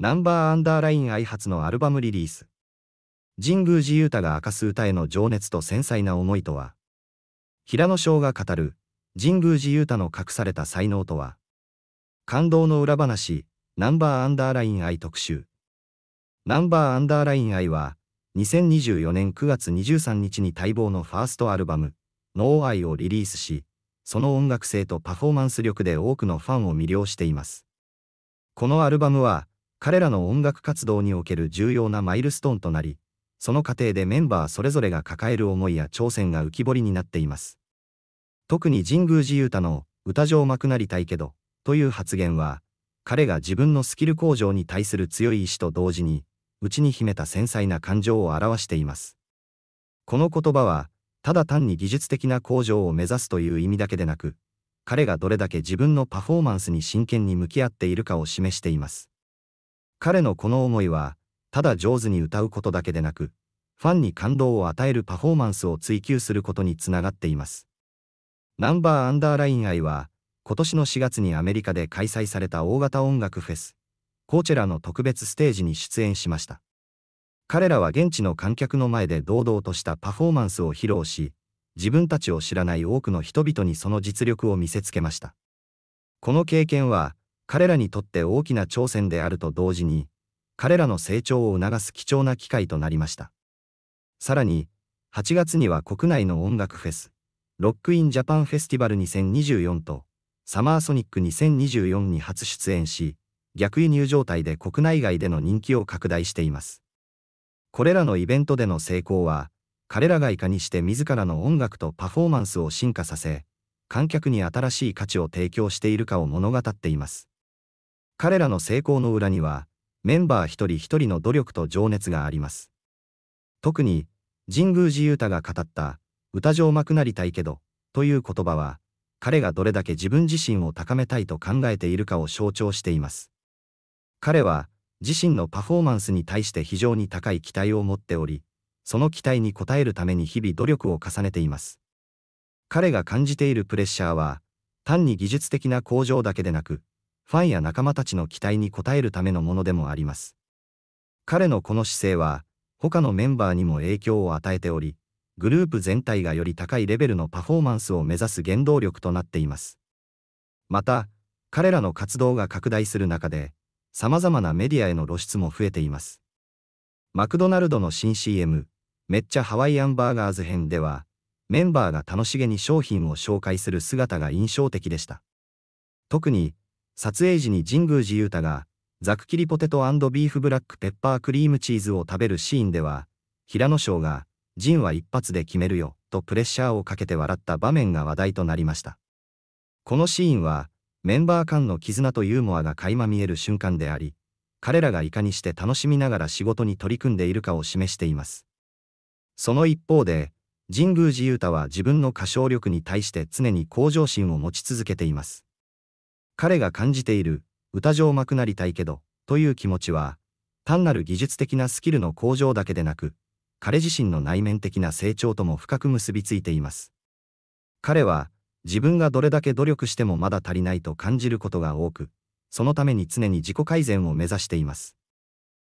ナンバーアンダーライン愛発のアルバムリリース。神宮寺勇太が明かす歌への情熱と繊細な思いとは、平野翔が語る、神宮寺勇太の隠された才能とは、感動の裏話、ナンバーアンダーライン愛特集。ナンバーアンダーライン愛は、2024年9月23日に待望のファーストアルバム、ノーアイをリリースし、その音楽性とパフォーマンス力で多くのファンを魅了しています。このアルバムは、彼らの音楽活動における重要なマイルストーンとなり、その過程でメンバーそれぞれが抱える思いや挑戦が浮き彫りになっています。特に神宮寺勇太の歌上まくなりたいけどという発言は、彼が自分のスキル向上に対する強い意志と同時に、内に秘めた繊細な感情を表しています。この言葉は、ただ単に技術的な向上を目指すという意味だけでなく、彼がどれだけ自分のパフォーマンスに真剣に向き合っているかを示しています。彼のこの思いは、ただ上手に歌うことだけでなく、ファンに感動を与えるパフォーマンスを追求することにつながっています。ナンバーアンダーライン愛は、今年の4月にアメリカで開催された大型音楽フェス、コーチェラの特別ステージに出演しました。彼らは現地の観客の前で堂々としたパフォーマンスを披露し、自分たちを知らない多くの人々にその実力を見せつけました。この経験は、彼らにとって大きな挑戦であると同時に、彼らの成長を促す貴重な機会となりました。さらに、8月には国内の音楽フェス、ロックインジャパンフェスティバル2024と、サマーソニック2024に初出演し、逆輸入状態で国内外での人気を拡大しています。これらのイベントでの成功は、彼らがいかにして自らの音楽とパフォーマンスを進化させ、観客に新しい価値を提供しているかを物語っています。彼らの成功の裏には、メンバー一人一人の努力と情熱があります。特に、神宮寺勇太が語った、歌上手くなりたいけど、という言葉は、彼がどれだけ自分自身を高めたいと考えているかを象徴しています。彼は、自身のパフォーマンスに対して非常に高い期待を持っており、その期待に応えるために日々努力を重ねています。彼が感じているプレッシャーは、単に技術的な向上だけでなく、ファンや仲間たちの期待に応えるためのものでもあります。彼のこの姿勢は、他のメンバーにも影響を与えており、グループ全体がより高いレベルのパフォーマンスを目指す原動力となっています。また、彼らの活動が拡大する中で、様々なメディアへの露出も増えています。マクドナルドの新 CM、めっちゃハワイアンバーガーズ編では、メンバーが楽しげに商品を紹介する姿が印象的でした。特に、撮影時に神宮寺勇太が、ザク切りポテトビーフブラックペッパークリームチーズを食べるシーンでは、平野翔が、ンは一発で決めるよ、とプレッシャーをかけて笑った場面が話題となりました。このシーンは、メンバー間の絆とユーモアが垣間見える瞬間であり、彼らがいかにして楽しみながら仕事に取り組んでいるかを示しています。その一方で、神宮寺勇太は自分の歌唱力に対して常に向上心を持ち続けています。彼が感じている、歌上手くなりたいけど、という気持ちは、単なる技術的なスキルの向上だけでなく、彼自身の内面的な成長とも深く結びついています。彼は、自分がどれだけ努力してもまだ足りないと感じることが多く、そのために常に自己改善を目指しています。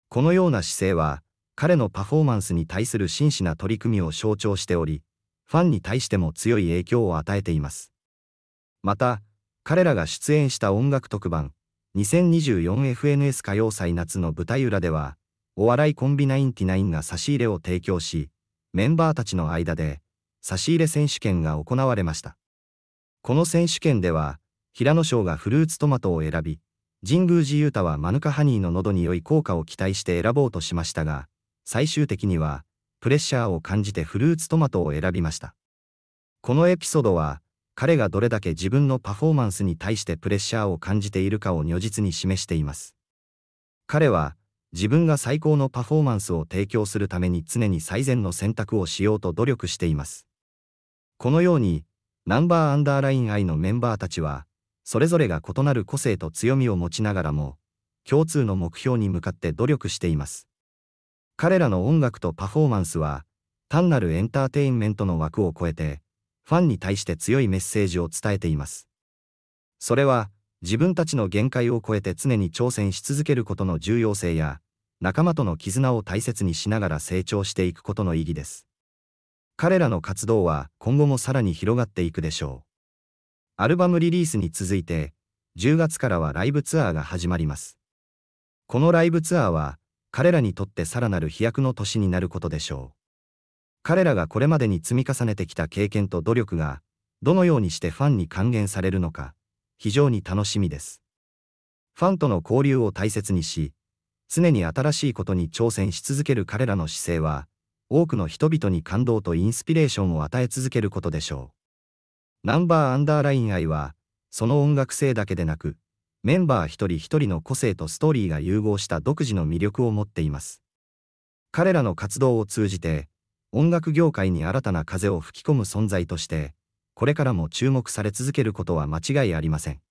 このような姿勢は、彼のパフォーマンスに対する真摯な取り組みを象徴しており、ファンに対しても強い影響を与えています。また、彼らが出演した音楽特番 2024FNS 歌謡祭夏の舞台裏ではお笑いコンビナインティナインが差し入れを提供しメンバーたちの間で差し入れ選手権が行われましたこの選手権では平野翔がフルーツトマトを選び神宮寺勇太はマヌカハニーの喉に良い効果を期待して選ぼうとしましたが最終的にはプレッシャーを感じてフルーツトマトを選びましたこのエピソードは彼がどれだけ自分のパフォーマンスに対してプレッシャーを感じているかを如実に示しています。彼は、自分が最高のパフォーマンスを提供するために常に最善の選択をしようと努力しています。このように、ナンバーアンダーライン I のメンバーたちは、それぞれが異なる個性と強みを持ちながらも、共通の目標に向かって努力しています。彼らの音楽とパフォーマンスは、単なるエンターテインメントの枠を超えて、ファンに対して強いメッセージを伝えています。それは、自分たちの限界を超えて常に挑戦し続けることの重要性や、仲間との絆を大切にしながら成長していくことの意義です。彼らの活動は今後もさらに広がっていくでしょう。アルバムリリースに続いて、10月からはライブツアーが始まります。このライブツアーは、彼らにとってさらなる飛躍の年になることでしょう。彼らがこれまでに積み重ねてきた経験と努力が、どのようにしてファンに還元されるのか、非常に楽しみです。ファンとの交流を大切にし、常に新しいことに挑戦し続ける彼らの姿勢は、多くの人々に感動とインスピレーションを与え続けることでしょう。ナンバーアンダーライン愛は、その音楽性だけでなく、メンバー一人一人の個性とストーリーが融合した独自の魅力を持っています。彼らの活動を通じて、音楽業界に新たな風を吹き込む存在として、これからも注目され続けることは間違いありません。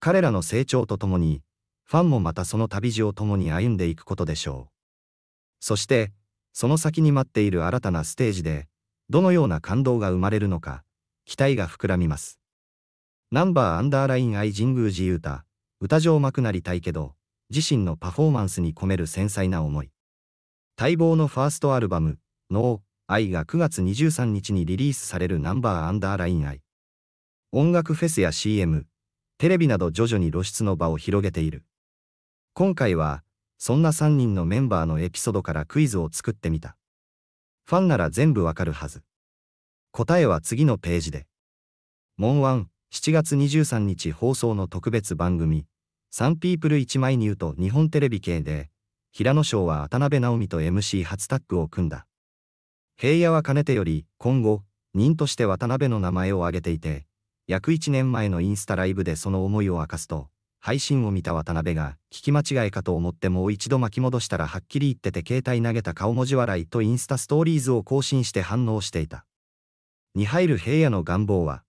彼らの成長とともに、ファンもまたその旅路を共に歩んでいくことでしょう。そして、その先に待っている新たなステージで、どのような感動が生まれるのか、期待が膨らみます。ナンバーアンダーライン愛神宮寺勇太、歌上幕くなりたいけど、自身のパフォーマンスに込める繊細な思い。待望のファーストアルバム、の愛が9月23日にリリースされるナンバーアンダーライン愛。音楽フェスや CM、テレビなど徐々に露出の場を広げている。今回は、そんな3人のメンバーのエピソードからクイズを作ってみた。ファンなら全部わかるはず。答えは次のページで。モンワン、7月23日放送の特別番組、サンピープル1枚ニューと日本テレビ系で、平野翔は渡辺直美と MC 初タッグを組んだ。平野はかねてより、今後、人として渡辺の名前を挙げていて、約1年前のインスタライブでその思いを明かすと、配信を見た渡辺が、聞き間違いかと思ってもう一度巻き戻したらはっきり言ってて携帯投げた顔文字笑いとインスタストーリーズを更新して反応していた。に入る平野の願望は、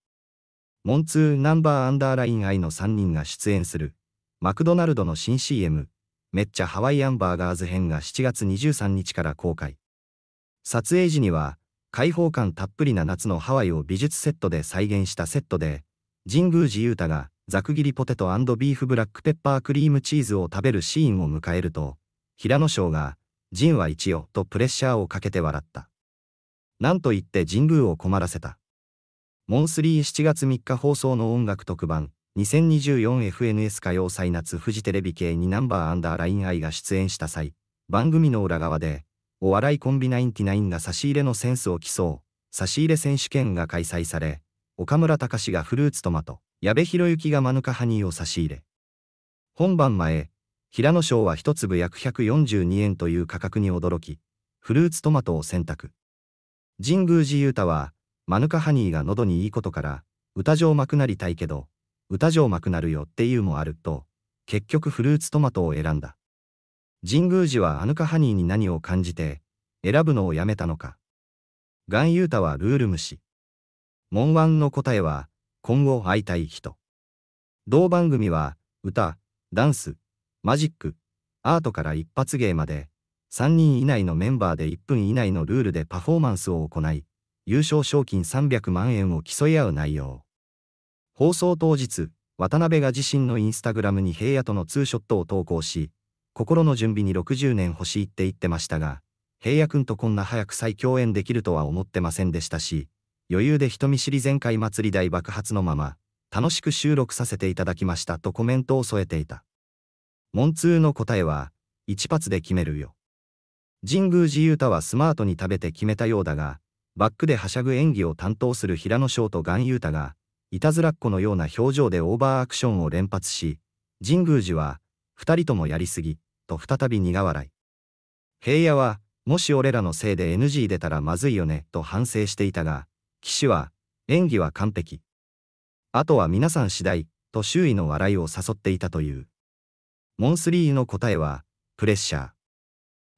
モンツーナンバーアンダーライン愛の3人が出演する、マクドナルドの新 CM、めっちゃハワイアンバーガーズ編が7月23日から公開。撮影時には開放感たっぷりな夏のハワイを美術セットで再現したセットで神宮寺勇太がざく切りポテトビーフブラックペッパークリームチーズを食べるシーンを迎えると平野翔が「仁は一よ」とプレッシャーをかけて笑った。なんと言って神宮を困らせた。モンスリー7月3日放送の音楽特番 2024FNS 歌謡祭夏フジテレビ系にナンバーアンダーラインイが出演した際番組の裏側でお笑いコンビナインティナインが差し入れのセンスを競う、差し入れ選手権が開催され、岡村隆史がフルーツトマト、矢部博之がマヌカハニーを差し入れ。本番前、平野賞は1粒約142円という価格に驚き、フルーツトマトを選択。神宮寺勇太は、マヌカハニーが喉にいいことから、歌上まくなりたいけど、歌上まくなるよっていうもあると、結局フルーツトマトを選んだ。神宮寺はアヌカハニーに何を感じて、選ぶのをやめたのか。ガンユータはルール無視。モンワンの答えは、今後会いたい人。同番組は、歌、ダンス、マジック、アートから一発芸まで、3人以内のメンバーで1分以内のルールでパフォーマンスを行い、優勝賞金300万円を競い合う内容。放送当日、渡辺が自身のインスタグラムに平野とのツーショットを投稿し、心の準備に60年欲しいって言ってましたが、平野くんとこんな早く再共演できるとは思ってませんでしたし、余裕で人見知り全開祭り大爆発のまま、楽しく収録させていただきましたとコメントを添えていた。モンツーの答えは、一発で決めるよ。神宮寺勇太はスマートに食べて決めたようだが、バックではしゃぐ演技を担当する平野翔と岩優太が、いたずらっ子のような表情でオーバーアクションを連発し、神宮寺は、二人ともやりすぎ、と再び苦笑い。平野は、もし俺らのせいで NG 出たらまずいよね、と反省していたが、岸は、演技は完璧。あとは皆さん次第、と周囲の笑いを誘っていたという。モンスリーの答えは、プレッシャー。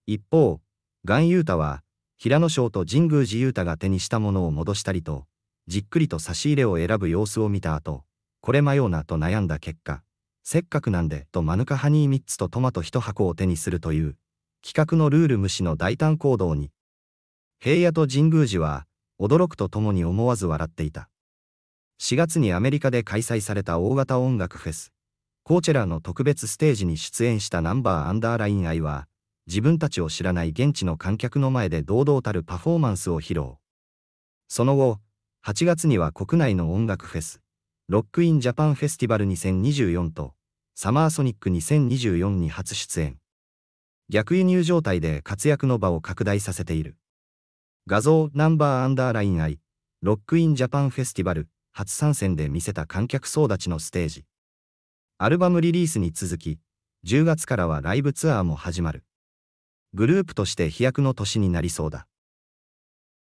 一方、ガンユータは、平野翔と神宮寺ユータが手にしたものを戻したりと、じっくりと差し入れを選ぶ様子を見た後、これ迷うなと悩んだ結果、せっかくなんでとマヌカハニー3つとトマト1箱を手にするという企画のルール無視の大胆行動に平野と神宮寺は驚くとともに思わず笑っていた4月にアメリカで開催された大型音楽フェスコーチェラーの特別ステージに出演したナンバーアンダーライン愛は自分たちを知らない現地の観客の前で堂々たるパフォーマンスを披露その後8月には国内の音楽フェスロックインジャパンフェスティバル2024とサマーソニック2024に初出演。逆輸入状態で活躍の場を拡大させている。画像ナンバーアンダーライン I ロックインジャパンフェスティバル初参戦で見せた観客総立ちのステージ。アルバムリリースに続き、10月からはライブツアーも始まる。グループとして飛躍の年になりそうだ。